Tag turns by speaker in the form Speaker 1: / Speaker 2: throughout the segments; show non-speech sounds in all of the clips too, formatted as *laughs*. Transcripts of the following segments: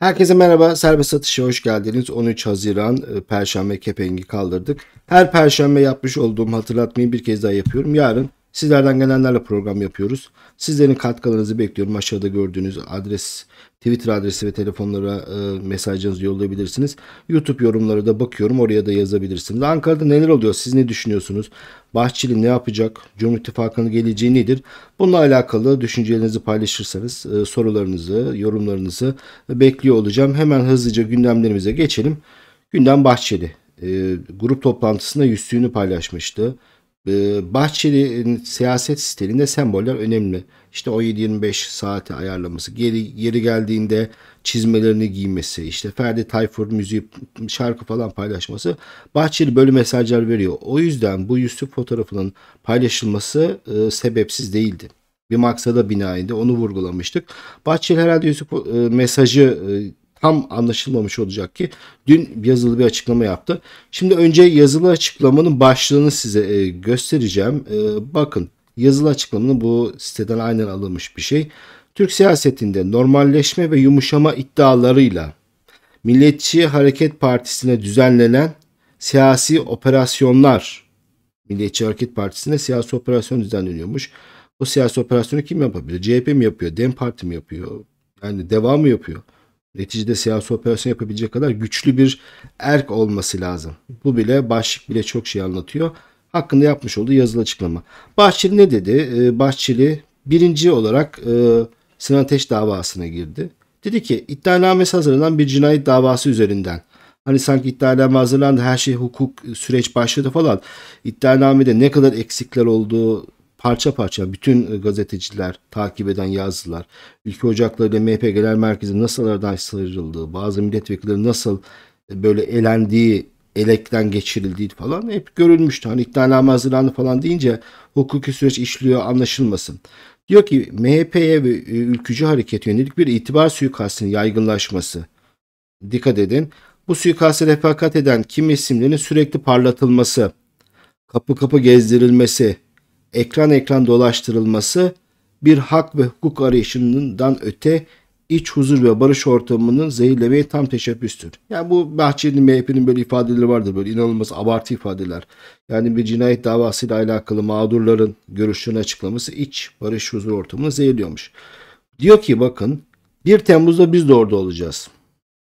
Speaker 1: Herkese merhaba. Serbest satışa hoş geldiniz. 13 Haziran e, Perşembe kepengi kaldırdık. Her Perşembe yapmış olduğum hatırlatmayı bir kez daha yapıyorum. Yarın Sizlerden gelenlerle program yapıyoruz. Sizlerin katkılarınızı bekliyorum. Aşağıda gördüğünüz adres, Twitter adresi ve telefonlara e, mesajınızı yollayabilirsiniz. YouTube yorumları da bakıyorum. Oraya da yazabilirsiniz. Ankara'da neler oluyor? Siz ne düşünüyorsunuz? Bahçeli ne yapacak? Cumhur İttifakı'nın geleceği nedir? Bununla alakalı düşüncelerinizi paylaşırsanız e, sorularınızı, yorumlarınızı bekliyor olacağım. Hemen hızlıca gündemlerimize geçelim. Gündem Bahçeli. E, grup toplantısında yüzsüğünü paylaşmıştı. Ee, Bahçeli'nin siyaset stilinde semboller önemli. İşte 17-25 saate ayarlaması, geri, geri geldiğinde çizmelerini giymesi, işte Ferdi Tayfur müziği, şarkı falan paylaşması Bahçeli böyle mesajlar veriyor. O yüzden bu yüzlük fotoğrafının paylaşılması e, sebepsiz değildi. Bir maksada binaydı. onu vurgulamıştık. Bahçeli herhalde yüzlük e, mesajı e, tam anlaşılmamış olacak ki dün yazılı bir açıklama yaptı. Şimdi önce yazılı açıklamanın başlığını size e, göstereceğim. E, bakın yazılı açıklamanın bu siteden aynen alınmış bir şey. Türk siyasetinde normalleşme ve yumuşama iddialarıyla Milliyetçi Hareket Partisi'ne düzenlenen siyasi operasyonlar Milliyetçi Hareket Partisi'ne siyasi operasyon düzenleniyormuş. Bu siyasi operasyonu kim yapabilir? CHP mi yapıyor? DEM Parti mi yapıyor? Yani DEVA mı yapıyor? neticede siyasi operasyon yapabilecek kadar güçlü bir erk olması lazım. Bu bile başlık bile çok şey anlatıyor. Hakkında yapmış olduğu yazılı açıklama. Bahçeli ne dedi? Ee, Bahçeli birinci olarak e, Sinan Ateş davasına girdi. Dedi ki iddianamesi hazırlanan bir cinayet davası üzerinden. Hani sanki iddianame hazırlandı her şey hukuk süreç başladı falan. İddianamede ne kadar eksikler olduğu parça parça bütün e, gazeteciler takip eden yazdılar. Ülke Ocakları ile MHP Genel Merkezi nasıl aradan sıyrıldığı, bazı milletvekilleri nasıl e, böyle elendiği, elekten geçirildiği falan hep görülmüştü. Hani iddianame hazırlandı falan deyince hukuki süreç işliyor anlaşılmasın. Diyor ki MHP'ye ve e, ülkücü hareket yönelik bir itibar suikastinin yaygınlaşması. Dikkat edin. Bu suikaste refakat eden kim isimlerinin sürekli parlatılması, kapı kapı gezdirilmesi, ekran ekran dolaştırılması bir hak ve hukuk arayışından öte iç huzur ve barış ortamının zehirlemeye tam teşebbüstür. Yani bu Bahçeli'nin MHP'nin böyle ifadeleri vardır böyle inanılmaz abartı ifadeler. Yani bir cinayet davasıyla alakalı mağdurların görüşlerini açıklaması iç barış huzur ortamını zehirliyormuş. Diyor ki bakın 1 Temmuz'da biz de orada olacağız.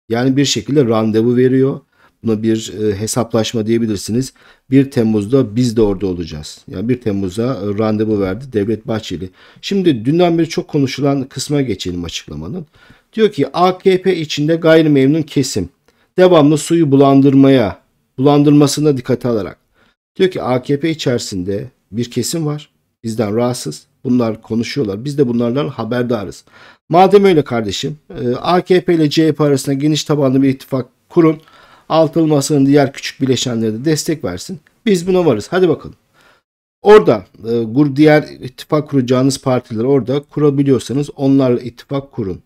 Speaker 1: Yani bir şekilde randevu veriyor. Buna bir e, hesaplaşma diyebilirsiniz. 1 Temmuz'da biz de orada olacağız. Yani 1 Temmuz'a e, randevu verdi Devlet Bahçeli. Şimdi dünden beri çok konuşulan kısma geçelim açıklamanın. Diyor ki AKP içinde gayrimemnun kesim devamlı suyu bulandırmaya, bulandırmasına dikkate alarak. Diyor ki AKP içerisinde bir kesim var. Bizden rahatsız. Bunlar konuşuyorlar. Biz de bunlardan haberdarız. Madem öyle kardeşim e, AKP ile CHP arasında geniş tabanlı bir ittifak kurun Altılmasının diğer küçük bileşenleri de destek versin. Biz buna varız. Hadi bakalım. Orada e, diğer ittifak kuracağınız partiler orada kurabiliyorsanız onlarla ittifak kurun.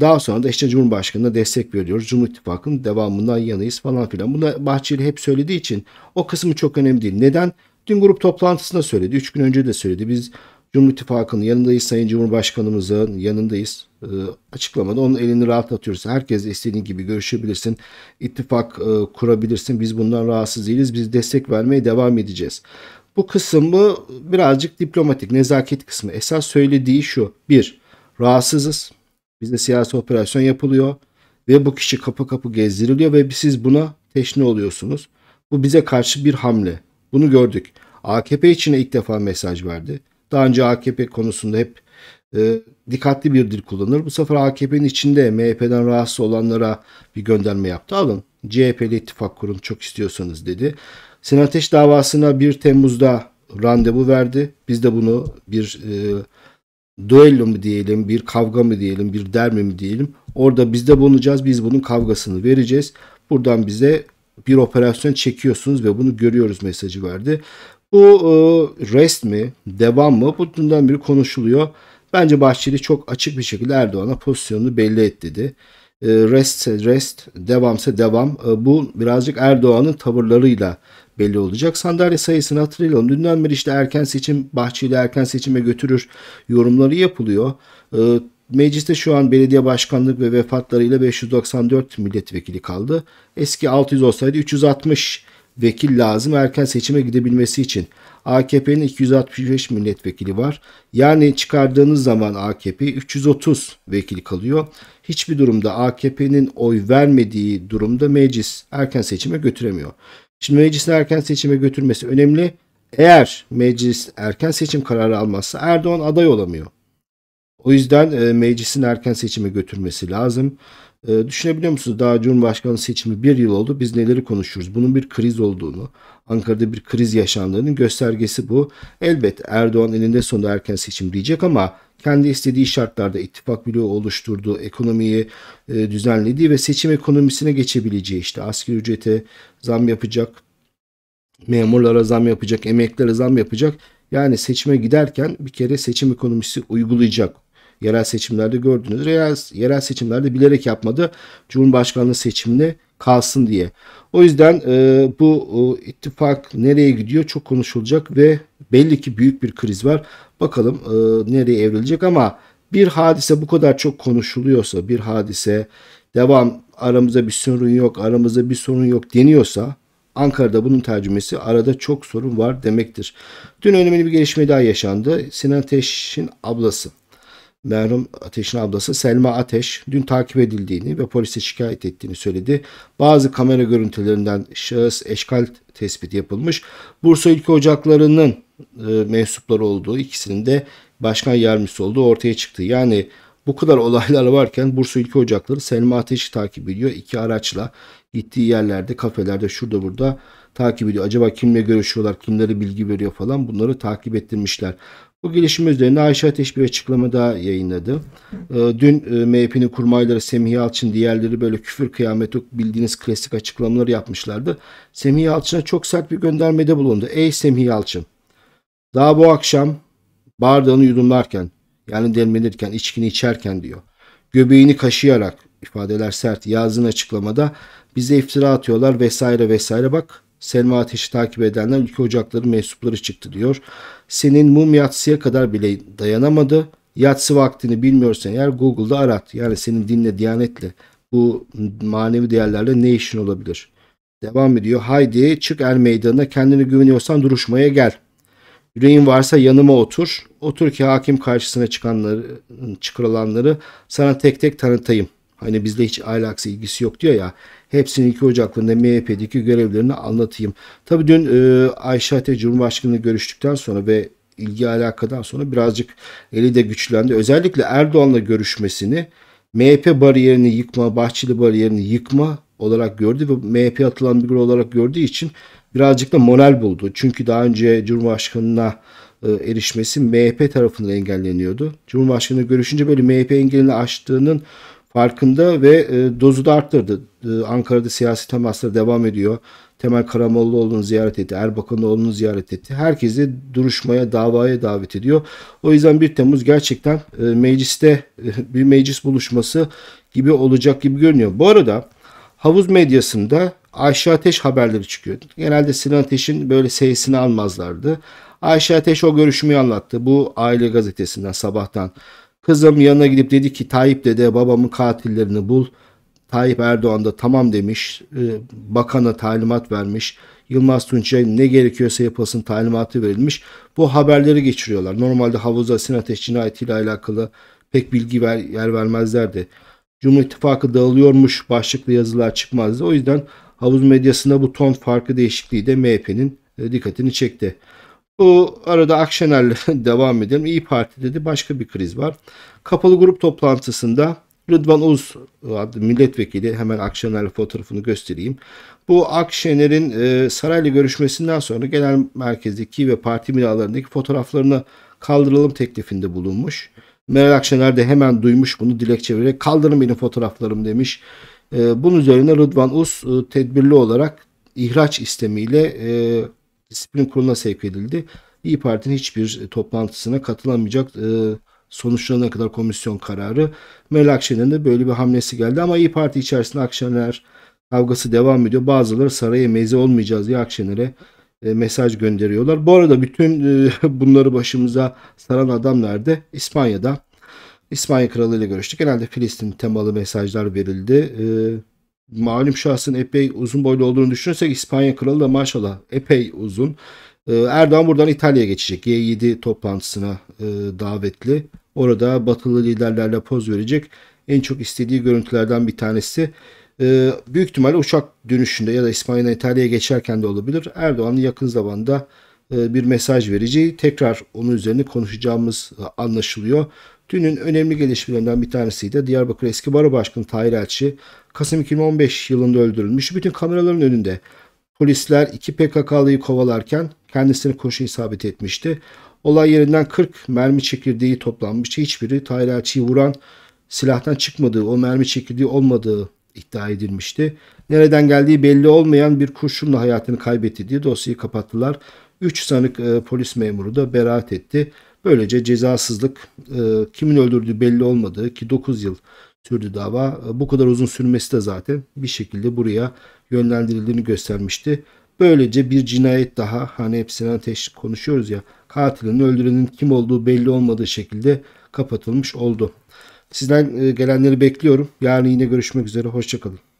Speaker 1: Daha sonra da işte Cumhurbaşkanı'na destek veriyoruz. Cumhur İttifakı'nın devamından yanayız falan filan. Bunu Bahçeli hep söylediği için o kısmı çok önemli değil. Neden? Dün grup toplantısında söyledi. Üç gün önce de söyledi. Biz Cumhur İttifakı'nın yanındayız. Sayın Cumhurbaşkanımızın yanındayız. E, açıklamada onun elini rahatlatıyoruz. Herkes istediğin gibi görüşebilirsin. İttifak e, kurabilirsin. Biz bundan rahatsız değiliz. Biz destek vermeye devam edeceğiz. Bu kısmı birazcık diplomatik, nezaket kısmı. Esas söylediği şu. Bir, rahatsızız. Bizde siyasi operasyon yapılıyor ve bu kişi kapı kapı gezdiriliyor ve siz buna teşne oluyorsunuz. Bu bize karşı bir hamle. Bunu gördük. AKP için ilk defa mesaj verdi. Daha önce AKP konusunda hep e, dikkatli bir dil kullanır. Bu sefer AKP'nin içinde MHP'den rahatsız olanlara bir gönderme yaptı. Alın CHP'li ittifak kurun çok istiyorsanız dedi. Sinan Ateş davasına 1 Temmuz'da randevu verdi. Biz de bunu bir e, duello mu diyelim, bir kavga mı diyelim, bir derme mi diyelim. Orada biz de bulunacağız, biz bunun kavgasını vereceğiz. Buradan bize bir operasyon çekiyorsunuz ve bunu görüyoruz mesajı verdi. Bu e, rest mi, devam mı? Bu dünden beri konuşuluyor. Bence Bahçeli çok açık bir şekilde Erdoğan'a pozisyonunu belli et dedi. E, rest rest, devamsa devam. E, bu birazcık Erdoğan'ın tavırlarıyla belli olacak. Sandalye sayısını hatırlayalım. Dünden beri işte erken seçim, Bahçeli erken seçime götürür yorumları yapılıyor. E, Mecliste şu an belediye başkanlık ve vefatlarıyla 594 milletvekili kaldı. Eski 600 olsaydı 360 vekil lazım erken seçime gidebilmesi için. AKP'nin 265 milletvekili var. Yani çıkardığınız zaman AKP 330 vekil kalıyor. Hiçbir durumda AKP'nin oy vermediği durumda meclis erken seçime götüremiyor. Şimdi meclisin erken seçime götürmesi önemli. Eğer meclis erken seçim kararı almazsa Erdoğan aday olamıyor. O yüzden e, meclisin erken seçime götürmesi lazım. E, düşünebiliyor musunuz? Daha Cumhurbaşkanı seçimi bir yıl oldu. Biz neleri konuşuyoruz? Bunun bir kriz olduğunu, Ankara'da bir kriz yaşandığının göstergesi bu. Elbette Erdoğan elinde sonunda erken seçim diyecek ama kendi istediği şartlarda ittifak bloğu oluşturduğu, ekonomiyi e, düzenlediği ve seçim ekonomisine geçebileceği işte asgari ücrete zam yapacak, memurlara zam yapacak, emeklilere zam yapacak. Yani seçime giderken bir kere seçim ekonomisi uygulayacak. Yerel seçimlerde gördünüz. Yerel, yerel seçimlerde bilerek yapmadı. Cumhurbaşkanlığı seçimini kalsın diye. O yüzden e, bu e, ittifak nereye gidiyor çok konuşulacak ve belli ki büyük bir kriz var. Bakalım e, nereye evrilecek ama bir hadise bu kadar çok konuşuluyorsa, bir hadise devam aramızda bir sorun yok, aramızda bir sorun yok deniyorsa Ankara'da bunun tercümesi arada çok sorun var demektir. Dün önemli bir gelişme daha yaşandı. Sinan Teş'in ablası merhum Ateş'in ablası Selma Ateş dün takip edildiğini ve polise şikayet ettiğini söyledi. Bazı kamera görüntülerinden şahıs eşkal tespit yapılmış. Bursa Ülke Ocakları'nın e, mensupları olduğu ikisinin de başkan yardımcısı olduğu ortaya çıktı. Yani bu kadar *laughs* olaylar varken Bursa Ülke Ocakları Selma Ateş'i takip ediyor. iki araçla gittiği yerlerde, kafelerde, şurada burada takip ediyor. Acaba kimle görüşüyorlar, kimlere bilgi veriyor falan bunları takip ettirmişler. Bu gelişme üzerine Ayşe Ateş bir açıklama da yayınladı. Ee, dün e, MHP'nin kurmayları Semih Yalçın diğerleri böyle küfür kıyamet yok bildiğiniz klasik açıklamaları yapmışlardı. Semih Yalçın'a çok sert bir göndermede bulundu. Ey Semih Yalçın daha bu akşam bardağını yudumlarken yani demlenirken içkini içerken diyor. Göbeğini kaşıyarak ifadeler sert yazdığın açıklamada bize iftira atıyorlar vesaire vesaire bak Selma Ateş'i takip edenler ülke ocakları mensupları çıktı diyor. Senin mum yatsıya kadar bile dayanamadı. Yatsı vaktini bilmiyorsan eğer Google'da arat. Yani senin dinle, diyanetle bu manevi değerlerle ne işin olabilir? Devam ediyor. Haydi çık er meydanına kendine güveniyorsan duruşmaya gel. Yüreğin varsa yanıma otur. Otur ki hakim karşısına çıkanları, çıkarılanları sana tek tek tanıtayım. Hani bizde hiç ailaksı ilgisi yok diyor ya hepsini 2 Ocak'ında MHP'deki görevlerini anlatayım. Tabii dün e, Ayşe Ate Cumhurbaşkanı görüştükten sonra ve ilgi alakadan sonra birazcık eli de güçlendi. Özellikle Erdoğan'la görüşmesini MHP bariyerini yıkma, Bahçeli bariyerini yıkma olarak gördü ve MHP atılan bir grup olarak gördüğü için birazcık da moral buldu. Çünkü daha önce Cumhurbaşkanı'na e, erişmesi MHP tarafından engelleniyordu. Cumhurbaşkanı görüşünce böyle MHP engelini açtığının farkında ve e, dozu da arttırdı. E, Ankara'da siyasi temaslar devam ediyor. Temel Karamollaoğlu'nu ziyaret etti. Erbakanoğlu'nu ziyaret etti. Herkesi duruşmaya, davaya davet ediyor. O yüzden 1 Temmuz gerçekten e, mecliste e, bir meclis buluşması gibi olacak gibi görünüyor. Bu arada havuz medyasında Ayşe Ateş haberleri çıkıyor. Genelde Sinan Ateş'in böyle sesini almazlardı. Ayşe Ateş o görüşmeyi anlattı. Bu Aile Gazetesi'nden sabahtan Kızım yanına gidip dedi ki Tayyip dede babamın katillerini bul. Tayyip Erdoğan da tamam demiş. Ee, bakana talimat vermiş. Yılmaz Tunç'a ne gerekiyorsa yapılsın talimatı verilmiş. Bu haberleri geçiriyorlar. Normalde havuza Sinateş cinayetiyle alakalı pek bilgi ver, yer vermezlerdi. Cumhur İttifakı dağılıyormuş başlıklı yazılar çıkmazdı. O yüzden havuz medyasında bu ton farkı değişikliği de MHP'nin e, dikkatini çekti. Bu arada Akşener'le *laughs* devam edelim. İyi Parti dedi başka bir kriz var. Kapalı grup toplantısında Rıdvan Uz adlı milletvekili hemen Akşener'le fotoğrafını göstereyim. Bu Akşener'in e, sarayla görüşmesinden sonra genel merkezdeki ve parti binalarındaki fotoğraflarını kaldıralım teklifinde bulunmuş. Meral Akşener de hemen duymuş bunu dilek çevirerek kaldırın benim fotoğraflarım demiş. E, bunun üzerine Rıdvan Uz e, tedbirli olarak ihraç istemiyle e, disiplin kuruluna sevk edildi. İyi Parti'nin hiçbir toplantısına katılamayacak e, sonuçlarına kadar komisyon kararı. Meral Akşener'in de böyle bir hamlesi geldi ama İyi Parti içerisinde Akşener kavgası devam ediyor. Bazıları saraya meze olmayacağız diye Akşener'e e, mesaj gönderiyorlar. Bu arada bütün e, *laughs* bunları başımıza saran adamlar da İspanya'da. İspanya Kralı ile görüştük. Genelde Filistin temalı mesajlar verildi. E, malum şahsın epey uzun boylu olduğunu düşünürsek İspanya kralı da maşallah epey uzun. Ee, Erdoğan buradan İtalya'ya geçecek. G7 toplantısına e, davetli. Orada batılı liderlerle poz verecek. En çok istediği görüntülerden bir tanesi. Ee, büyük ihtimalle uçak dönüşünde ya da İspanya'dan İtalya'ya geçerken de olabilir. Erdoğan yakın zamanda e, bir mesaj vereceği tekrar onun üzerine konuşacağımız e, anlaşılıyor. Dünün önemli gelişmelerinden bir tanesi de Diyarbakır eski baro başkanı Tahir Elçi Kasım 2015 yılında öldürülmüş. Bütün kameraların önünde polisler iki PKK'lıyı kovalarken kendisini kurşun isabet etmişti. Olay yerinden 40 mermi çekirdeği toplanmıştı. Hiçbiri Tahir Elçi'yi vuran silahtan çıkmadığı, o mermi çekirdeği olmadığı iddia edilmişti. Nereden geldiği belli olmayan bir kurşunla hayatını kaybetti diye dosyayı kapattılar. 3 sanık e, polis memuru da beraat etti. Böylece cezasızlık e, kimin öldürdüğü belli olmadığı ki 9 yıl sürdü dava. E, bu kadar uzun sürmesi de zaten bir şekilde buraya yönlendirildiğini göstermişti. Böylece bir cinayet daha hani hepsinden Sinan konuşuyoruz ya katilin öldürenin kim olduğu belli olmadığı şekilde kapatılmış oldu. Sizden e, gelenleri bekliyorum. Yarın yine görüşmek üzere. Hoşçakalın.